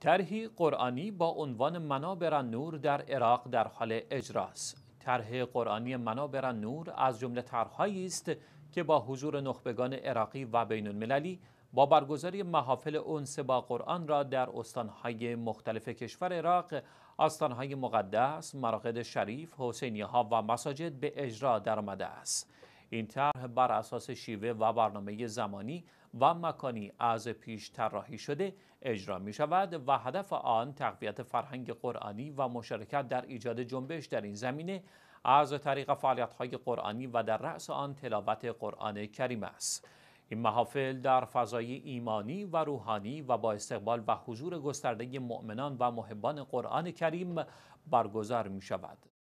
طرحی قرآنی با عنوان منابر نور در عراق در حال اجراست طرح قرآنی منابر نور از جمله طرحهایی است که با حضور نخبگان عراقی و بین المللی با برگزاری محافل اونس با قرآن را در استانهای مختلف کشور عراق آستانهای مقدس، مراقد شریف، حسینیه ها و مساجد به اجرا درآمده است. این طرح بر اساس شیوه و برنامه زمانی و مکانی از پیش طراحی شده اجرا می شود و هدف آن تقویت فرهنگ قرآنی و مشارکت در ایجاد جنبش در این زمینه از طریق فعالیت های قرآنی و در رأس آن تلاوت قرآن کریم است. این محافل در فضای ایمانی و روحانی و با استقبال و حضور گسترده مؤمنان و محبان قرآن کریم برگزار می شود.